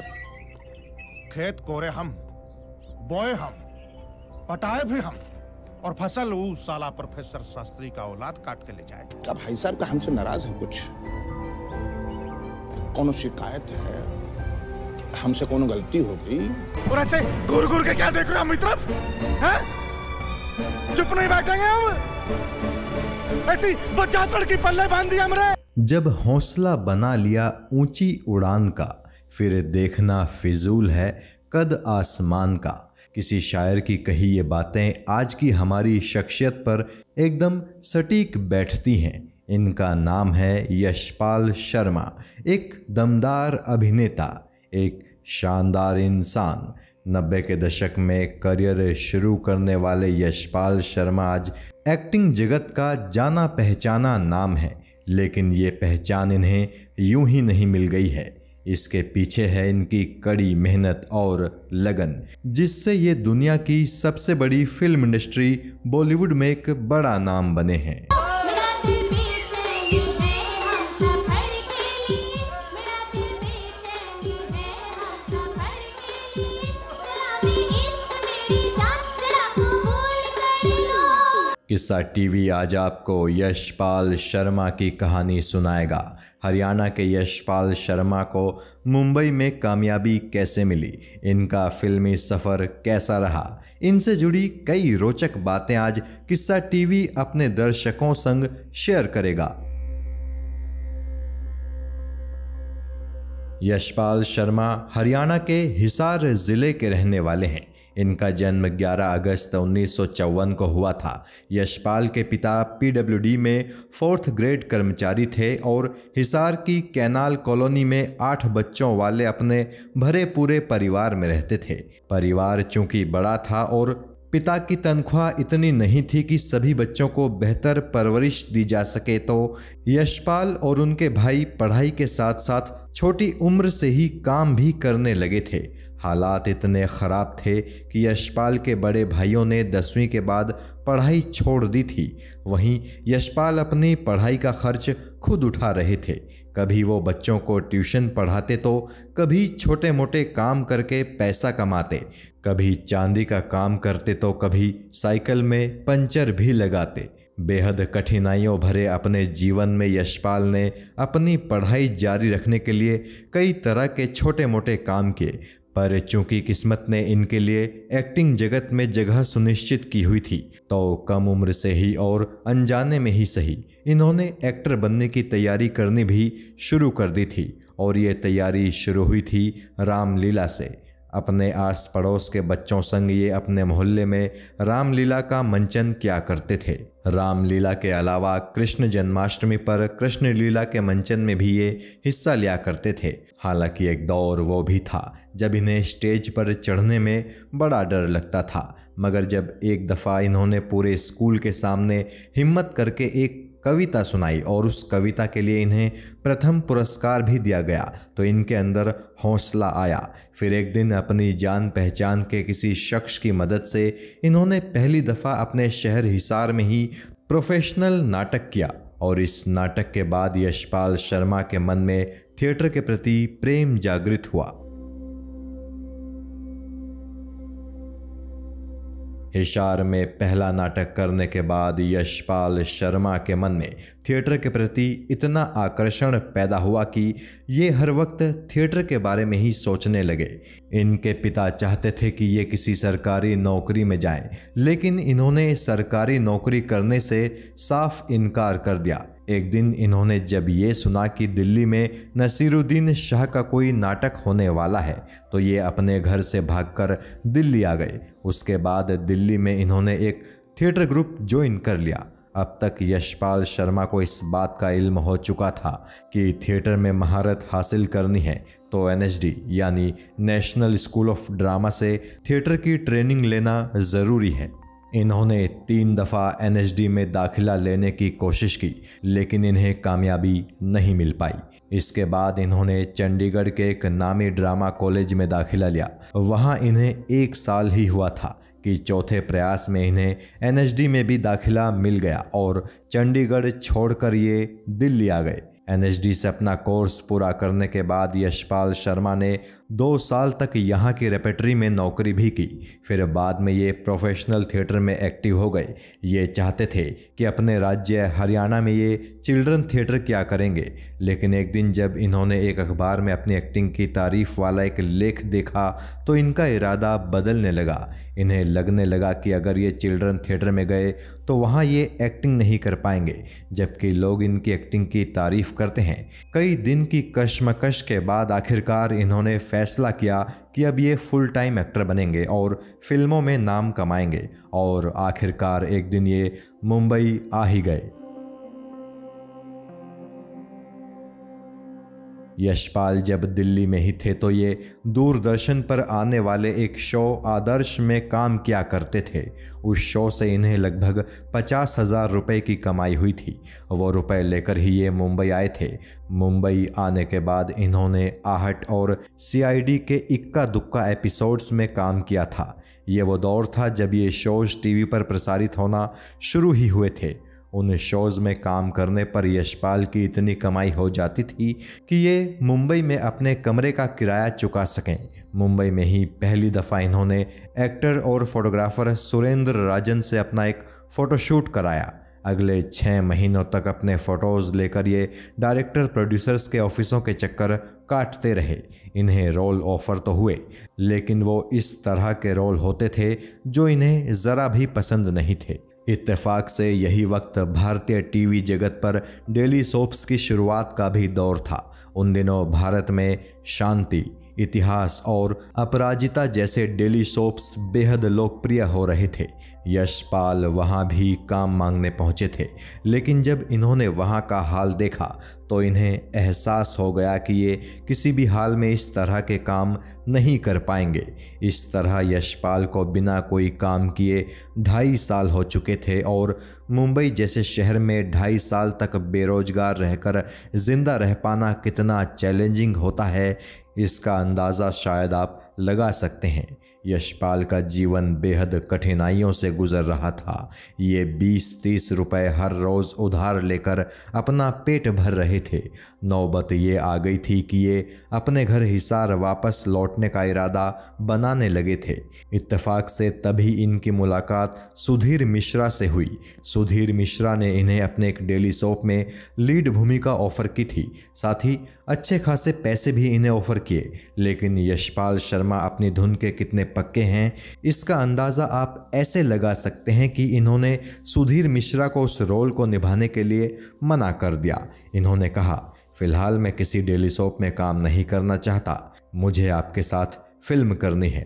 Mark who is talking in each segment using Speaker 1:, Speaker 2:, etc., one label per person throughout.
Speaker 1: साहब खेत कोरे हम बोए हम पटाए भी हम और फसल उस साला प्रोफेसर शास्त्री का औलाद काट के ले जाए क्या भाई साहब का हमसे नाराज है कुछ कौन शिकायत है हमसे कौन गलती हो गई और ऐसे घूर घूर के क्या देख रहे हैं मित्र है? चुप नहीं बैठेंगे हम ऐसी बच्चा की पल्ले बांध दिया हमरे जब हौसला बना लिया ऊंची उड़ान का फिर देखना फिजूल है कद आसमान का किसी शायर की कही ये बातें आज की हमारी शख्सियत पर एकदम सटीक बैठती हैं इनका नाम है यशपाल शर्मा एक दमदार अभिनेता एक शानदार इंसान नब्बे के दशक में करियर शुरू करने वाले यशपाल शर्मा आज एक्टिंग जगत का जाना पहचाना नाम है लेकिन ये पहचान इन्हें यूं ही नहीं मिल गई है इसके पीछे है इनकी कड़ी मेहनत और लगन जिससे ये दुनिया की सबसे बड़ी फिल्म इंडस्ट्री बॉलीवुड में एक बड़ा नाम बने हैं किस्सा टीवी आज आपको यशपाल शर्मा की कहानी सुनाएगा हरियाणा के यशपाल शर्मा को मुंबई में कामयाबी कैसे मिली इनका फिल्मी सफ़र कैसा रहा इनसे जुड़ी कई रोचक बातें आज किस्सा टीवी अपने दर्शकों संग शेयर करेगा यशपाल शर्मा हरियाणा के हिसार ज़िले के रहने वाले हैं इनका जन्म 11 अगस्त उन्नीस को हुआ था यशपाल के पिता पीडब्ल्यूडी में फोर्थ ग्रेड कर्मचारी थे और हिसार की कैनाल कॉलोनी में आठ बच्चों वाले अपने भरे पूरे परिवार में रहते थे परिवार चूंकि बड़ा था और पिता की तनख्वाह इतनी नहीं थी कि सभी बच्चों को बेहतर परवरिश दी जा सके तो यशपाल और उनके भाई पढ़ाई के साथ साथ छोटी उम्र से ही काम भी करने लगे थे हालात इतने ख़राब थे कि यशपाल के बड़े भाइयों ने दसवीं के बाद पढ़ाई छोड़ दी थी वहीं यशपाल अपनी पढ़ाई का खर्च खुद उठा रहे थे कभी वो बच्चों को ट्यूशन पढ़ाते तो कभी छोटे मोटे काम करके पैसा कमाते कभी चांदी का काम करते तो कभी साइकिल में पंचर भी लगाते बेहद कठिनाइयों भरे अपने जीवन में यशपाल ने अपनी पढ़ाई जारी रखने के लिए कई तरह के छोटे मोटे काम किए पर चूंकि किस्मत ने इनके लिए एक्टिंग जगत में जगह सुनिश्चित की हुई थी तो कम उम्र से ही और अनजाने में ही सही इन्होंने एक्टर बनने की तैयारी करनी भी शुरू कर दी थी और ये तैयारी शुरू हुई थी रामलीला से अपने आस पड़ोस के बच्चों संग ये अपने मोहल्ले में रामलीला का मंचन किया करते थे रामलीला के अलावा कृष्ण जन्माष्टमी पर कृष्ण लीला के मंचन में भी ये हिस्सा लिया करते थे हालांकि एक दौर वो भी था जब इन्हें स्टेज पर चढ़ने में बड़ा डर लगता था मगर जब एक दफ़ा इन्होंने पूरे स्कूल के सामने हिम्मत करके एक कविता सुनाई और उस कविता के लिए इन्हें प्रथम पुरस्कार भी दिया गया तो इनके अंदर हौसला आया फिर एक दिन अपनी जान पहचान के किसी शख्स की मदद से इन्होंने पहली दफ़ा अपने शहर हिसार में ही प्रोफेशनल नाटक किया और इस नाटक के बाद यशपाल शर्मा के मन में थिएटर के प्रति प्रेम जागृत हुआ हिसार में पहला नाटक करने के बाद यशपाल शर्मा के मन में थिएटर के प्रति इतना आकर्षण पैदा हुआ कि ये हर वक्त थिएटर के बारे में ही सोचने लगे इनके पिता चाहते थे कि ये किसी सरकारी नौकरी में जाएं, लेकिन इन्होंने सरकारी नौकरी करने से साफ इनकार कर दिया एक दिन इन्होंने जब ये सुना कि दिल्ली में नसीरुद्दीन शाह का कोई नाटक होने वाला है तो ये अपने घर से भागकर दिल्ली आ गए उसके बाद दिल्ली में इन्होंने एक थिएटर ग्रुप ज्वाइन कर लिया अब तक यशपाल शर्मा को इस बात का इल्म हो चुका था कि थिएटर में महारत हासिल करनी है तो एन यानी नेशनल स्कूल ऑफ ड्रामा से थिएटर की ट्रेनिंग लेना ज़रूरी है इन्होंने तीन दफ़ा एनएचडी में दाखिला लेने की कोशिश की लेकिन इन्हें कामयाबी नहीं मिल पाई इसके बाद इन्होंने चंडीगढ़ के एक नामी ड्रामा कॉलेज में दाखिला लिया वहाँ इन्हें एक साल ही हुआ था कि चौथे प्रयास में इन्हें एनएचडी में भी दाखिला मिल गया और चंडीगढ़ छोड़कर ये दिल्ली आ गए एनएचडी से अपना कोर्स पूरा करने के बाद यशपाल शर्मा ने दो साल तक यहाँ की रेपेटरी में नौकरी भी की फिर बाद में ये प्रोफेशनल थिएटर में एक्टिव हो गए ये चाहते थे कि अपने राज्य हरियाणा में ये चिल्ड्रन थिएटर क्या करेंगे लेकिन एक दिन जब इन्होंने एक अखबार में अपनी एक्टिंग की तारीफ वाला एक लेख देखा तो इनका इरादा बदलने लगा इन्हें लगने लगा कि अगर ये चिल्ड्रन थिएटर में गए तो वहाँ ये एक्टिंग नहीं कर पाएंगे जबकि लोग इनकी एक्टिंग की तारीफ करते हैं कई दिन की कश्मकश के बाद आखिरकार इन्होंने फैसला किया कि अब ये फुल टाइम एक्टर बनेंगे और फिल्मों में नाम कमाएंगे और आखिरकार एक दिन ये मुंबई आ ही गए यशपाल जब दिल्ली में ही थे तो ये दूरदर्शन पर आने वाले एक शो आदर्श में काम किया करते थे उस शो से इन्हें लगभग पचास हज़ार रुपये की कमाई हुई थी वो रुपए लेकर ही ये मुंबई आए थे मुंबई आने के बाद इन्होंने आहट और सीआईडी के इक्का दुक्का एपिसोड्स में काम किया था ये वो दौर था जब ये शोज टीवी पर प्रसारित होना शुरू ही हुए थे उन शोज़ में काम करने पर यशपाल की इतनी कमाई हो जाती थी कि ये मुंबई में अपने कमरे का किराया चुका सकें मुंबई में ही पहली दफ़ा इन्होंने एक्टर और फोटोग्राफर सुरेंद्र राजन से अपना एक फ़ोटोशूट कराया अगले छः महीनों तक अपने फ़ोटोज़ लेकर ये डायरेक्टर प्रोड्यूसर्स के ऑफिसों के चक्कर काटते रहे इन्हें रोल ऑफ़र तो हुए लेकिन वो इस तरह के रोल होते थे जो इन्हें ज़रा भी पसंद नहीं थे इत्तेफाक से यही वक्त भारतीय टीवी जगत पर डेली सोप्स की शुरुआत का भी दौर था उन दिनों भारत में शांति इतिहास और अपराजिता जैसे डेली सोप्स बेहद लोकप्रिय हो रहे थे यशपाल वहाँ भी काम मांगने पहुँचे थे लेकिन जब इन्होंने वहाँ का हाल देखा तो इन्हें एहसास हो गया कि ये किसी भी हाल में इस तरह के काम नहीं कर पाएंगे इस तरह यशपाल को बिना कोई काम किए ढाई साल हो चुके थे और मुंबई जैसे शहर में ढाई साल तक बेरोजगार रहकर ज़िंदा रह पाना कितना चैलेंजिंग होता है इसका अंदाज़ा शायद आप लगा सकते हैं यशपाल का जीवन बेहद कठिनाइयों से गुजर रहा था ये बीस तीस रुपए हर रोज़ उधार लेकर अपना पेट भर रहे थे नौबत ये आ गई थी कि ये अपने घर हिसार वापस लौटने का इरादा बनाने लगे थे इत्तेफाक से तभी इनकी मुलाकात सुधीर मिश्रा से हुई सुधीर मिश्रा ने इन्हें अपने एक डेली शॉप में लीड भूमिका ऑफर की थी साथ ही अच्छे खासे पैसे भी इन्हें ऑफर किए लेकिन यशपाल शर्मा अपनी धुन के कितने पक्के हैं इसका अंदाज़ा आप ऐसे लगा सकते हैं कि इन्होंने सुधीर मिश्रा को उस रोल को निभाने के लिए मना कर दिया इन्होंने कहा फिलहाल मैं किसी डेली सोप में काम नहीं करना चाहता मुझे आपके साथ फिल्म करनी है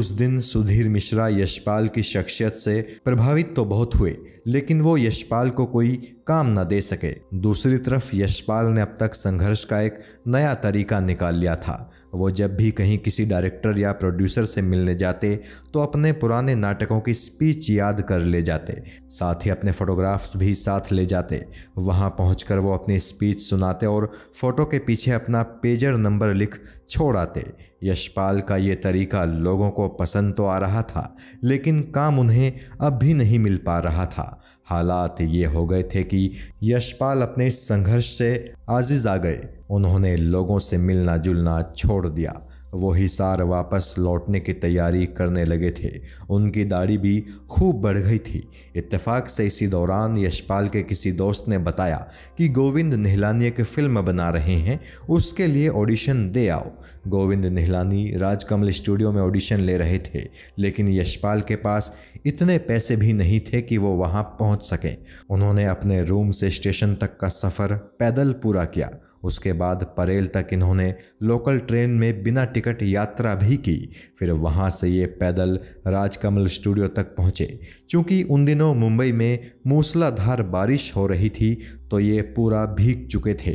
Speaker 1: उस दिन सुधीर मिश्रा यशपाल की शख्सियत से प्रभावित तो बहुत हुए लेकिन वो यशपाल को कोई काम न दे सके दूसरी तरफ यशपाल ने अब तक संघर्ष का एक नया तरीका निकाल लिया था वो जब भी कहीं किसी डायरेक्टर या प्रोड्यूसर से मिलने जाते तो अपने पुराने नाटकों की स्पीच याद कर ले जाते साथ ही अपने फोटोग्राफ्स भी साथ ले जाते वहाँ पहुँच वो अपनी स्पीच सुनाते और फोटो के पीछे अपना पेजर नंबर लिख छोड़ आते यशपाल का ये तरीका लोगों को पसंद तो आ रहा था लेकिन काम उन्हें अब भी नहीं मिल पा रहा था हालात ये हो गए थे कि यशपाल अपने संघर्ष से आजिज आ गए उन्होंने लोगों से मिलना जुलना छोड़ दिया वो हिसार वापस लौटने की तैयारी करने लगे थे उनकी दाढ़ी भी खूब बढ़ गई थी इत्तेफाक से इसी दौरान यशपाल के किसी दोस्त ने बताया कि गोविंद निहलानी एक फिल्म बना रहे हैं उसके लिए ऑडिशन दे आओ गोविंद निहलानी राजकमल स्टूडियो में ऑडिशन ले रहे थे लेकिन यशपाल के पास इतने पैसे भी नहीं थे कि वो वहाँ पहुँच सकें उन्होंने अपने रूम से स्टेशन तक का सफ़र पैदल पूरा किया उसके बाद परेल तक इन्होंने लोकल ट्रेन में बिना टिकट यात्रा भी की फिर वहाँ से ये पैदल राजकमल स्टूडियो तक पहुँचे चूँकि उन दिनों मुंबई में मूसलाधार बारिश हो रही थी तो ये पूरा भीग चुके थे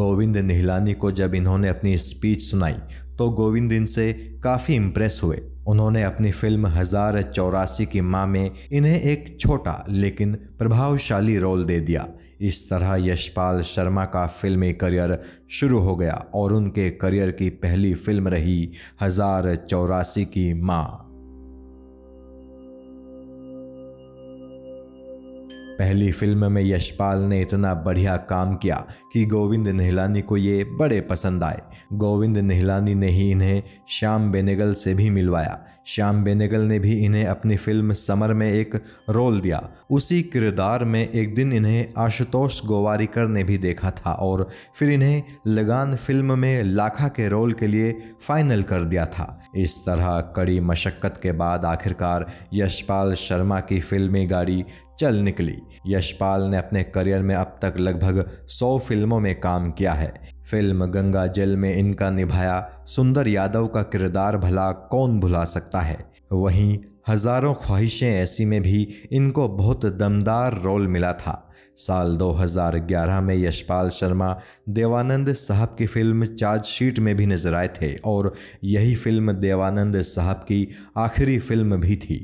Speaker 1: गोविंद निहलानी को जब इन्होंने अपनी स्पीच सुनाई तो गोविंद इनसे काफ़ी इम्प्रेस हुए उन्होंने अपनी फिल्म हजार चौरासी की माँ में इन्हें एक छोटा लेकिन प्रभावशाली रोल दे दिया इस तरह यशपाल शर्मा का फिल्मी करियर शुरू हो गया और उनके करियर की पहली फिल्म रही हजार चौरासी की माँ पहली फिल्म में यशपाल ने इतना बढ़िया काम किया कि गोविंद नहलानी को ये बड़े पसंद आए गोविंद नहलानी ने ही इन्हें श्याम बेनेगल से भी मिलवाया श्याम बेनेगल ने भी इन्हें अपनी फिल्म समर में एक रोल दिया उसी किरदार में एक दिन इन्हें आशुतोष गोवारीकर ने भी देखा था और फिर इन्हें लगान फिल्म में लाखा के रोल के लिए फाइनल कर दिया था इस तरह कड़ी मशक्क़त के बाद आखिरकार यशपाल शर्मा की फिल्मी गाड़ी चल निकली यशपाल ने अपने करियर में अब तक लगभग 100 फिल्मों में काम किया है फिल्म गंगा जल में इनका निभाया सुंदर यादव का किरदार भला कौन भुला सकता है वहीं हज़ारों ख्वाहिशें ऐसी में भी इनको बहुत दमदार रोल मिला था साल 2011 में यशपाल शर्मा देवानंद साहब की फिल्म चार्जशीट में भी नजर आए थे और यही फिल्म देवानंद साहब की आखिरी फिल्म भी थी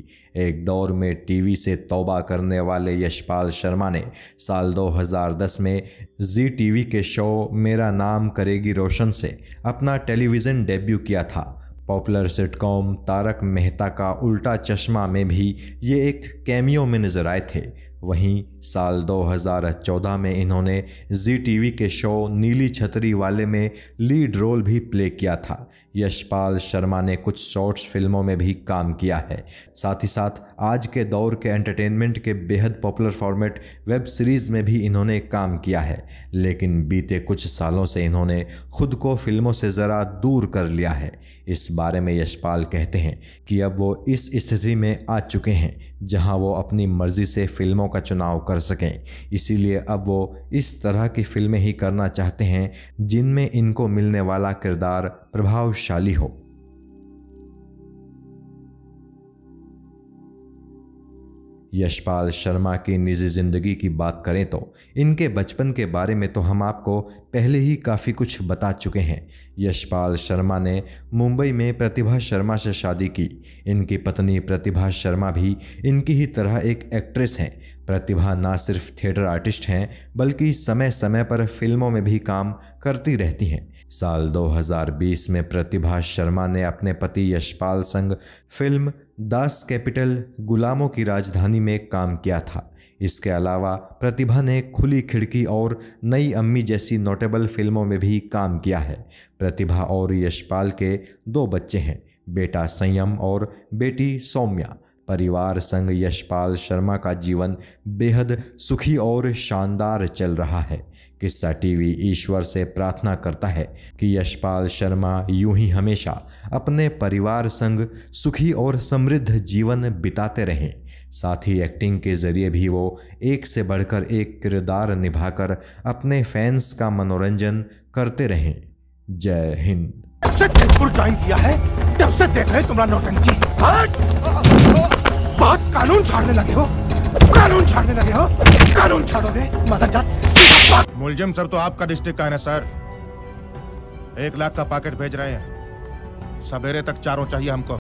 Speaker 1: एक दौर में टीवी से तौबा करने वाले यशपाल शर्मा ने साल 2010 में जी टीवी के शो मेरा नाम करेगी रोशन से अपना टेलीविज़न डेब्यू किया था पॉपुलर सिटकॉम तारक मेहता का उल्टा चश्मा में भी ये एक कैमियो में नजर आए थे वहीं साल 2014 में इन्होंने जी टीवी के शो नीली छतरी वाले में लीड रोल भी प्ले किया था यशपाल शर्मा ने कुछ शॉर्ट्स फिल्मों में भी काम किया है साथ ही साथ आज के दौर के एंटरटेनमेंट के बेहद पॉपुलर फॉर्मेट वेब सीरीज़ में भी इन्होंने काम किया है लेकिन बीते कुछ सालों से इन्होंने खुद को फिल्मों से ज़रा दूर कर लिया है इस बारे में यशपाल कहते हैं कि अब वो इस स्थिति में आ चुके हैं जहां वो अपनी मर्ज़ी से फिल्मों का चुनाव कर सकें इसीलिए अब वो इस तरह की फिल्में ही करना चाहते हैं जिनमें इनको मिलने वाला किरदार प्रभावशाली हो यशपाल शर्मा की निजी ज़िंदगी की बात करें तो इनके बचपन के बारे में तो हम आपको पहले ही काफ़ी कुछ बता चुके हैं यशपाल शर्मा ने मुंबई में प्रतिभा शर्मा से शादी की इनकी पत्नी प्रतिभा शर्मा भी इनकी ही तरह एक एक्ट्रेस हैं प्रतिभा ना सिर्फ थिएटर आर्टिस्ट हैं बल्कि समय समय पर फिल्मों में भी काम करती रहती हैं साल 2020 में प्रतिभा शर्मा ने अपने पति यशपाल संग फिल्म दास कैपिटल गुलामों की राजधानी में काम किया था इसके अलावा प्रतिभा ने खुली खिड़की और नई अम्मी जैसी नोटेबल फिल्मों में भी काम किया है प्रतिभा और यशपाल के दो बच्चे हैं बेटा संयम और बेटी सौम्या परिवार संग यशपाल शर्मा का जीवन बेहद सुखी और शानदार चल रहा है किस्सा टीवी ईश्वर से प्रार्थना करता है कि यशपाल शर्मा यूं ही हमेशा अपने परिवार संग सुखी और समृद्ध जीवन बिताते रहें साथ ही एक्टिंग के जरिए भी वो एक से बढ़कर एक किरदार निभाकर अपने फैंस का मनोरंजन करते रहें जय हिंद जब से किया है तब से देख रहे तुम्हारा नौटंकी हाँ? बात कानून छाड़ने लगे हो कानून छाड़ने लगे हो कानून छाड़ोगे जात मुलजिम सर तो आपका डिस्ट्रिक्ट का है ना सर एक लाख का पैकेट भेज रहे हैं सवेरे तक चारों चाहिए हमको